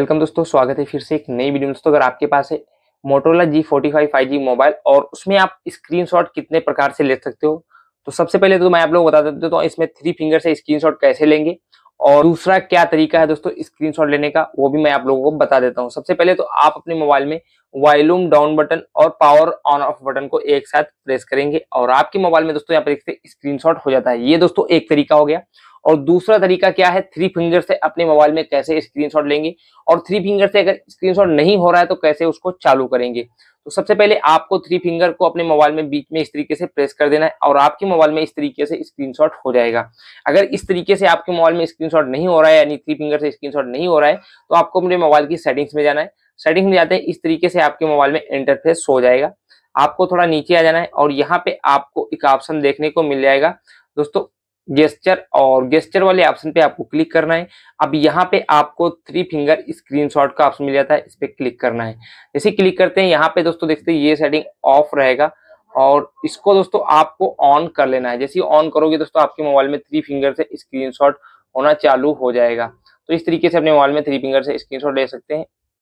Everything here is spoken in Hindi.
वेलकम दोस्तों स्वागत है फिर से एक नई वीडियो में दोस्तों अगर आपके पास है Motorola G forty five five G mobile और उसमें आप स्क्रीनशॉट कितने प्रकार से ले सकते हो तो सबसे पहले तो मैं आप लोगों को बता देता हूँ इसमें थ्री फिंगर से स्क्रीनशॉट कैसे लेंगे और दूसरा क्या तरीका है दोस्तों स्क्रीनशॉट लेने का वो भी मैं आप लोगों को बता देता हूँ सबसे पहले तो आप अपने मोबाइल में वॉल्यूम डाउन बटन और पावर ऑन ऑफ बटन को एक साथ प्रेस करेंगे और आपके मोबाइल में दोस्तों यहाँ पर स्क्रीन शॉट हो जाता है ये दोस्तों एक तरीका हो गया और दूसरा तरीका क्या है थ्री फिंगर से अपने मोबाइल में कैसे स्क्रीनशॉट लेंगे और थ्री फिंगर से अगर स्क्रीनशॉट नहीं हो रहा है तो कैसे उसको चालू करेंगे तो सबसे पहले आपको थ्री फिंगर को अपने मोबाइल में बीच में इस तरीके से प्रेस कर देना है और आपके मोबाइल में इस तरीके से स्क्रीनशॉट हो जाएगा अगर इस तरीके से आपके मोबाइल में स्क्रीनशॉट नहीं हो रहा है यानी थ्री फिंगर से स्क्रीनशॉट नहीं हो रहा है तो आपको अपने मोबाइल की सेटिंग्स में जाना है सेटिंग्स में जाते हैं इस तरीके से आपके मोबाइल में इंटरफेस हो जाएगा आपको थोड़ा नीचे आ जाना है और यहाँ पे आपको एक ऑप्शन देखने को मिल जाएगा दोस्तों गेस्टर और गेस्टर वाले ऑप्शन पे आपको क्लिक करना है अब यहाँ पे आपको थ्री फिंगर स्क्रीनशॉट का ऑप्शन मिल जाता है इस पर क्लिक करना है जैसे क्लिक करते हैं यहाँ पे दोस्तों देखते हैं ये सेटिंग ऑफ रहेगा और इसको दोस्तों आपको ऑन कर लेना है जैसे ऑन करोगे दोस्तों आपके मोबाइल में थ्री फिंगर से स्क्रीन होना चालू हो जाएगा तो इस तरीके से अपने मोबाइल में थ्री फिंगर से स्क्रीन ले सकते हैं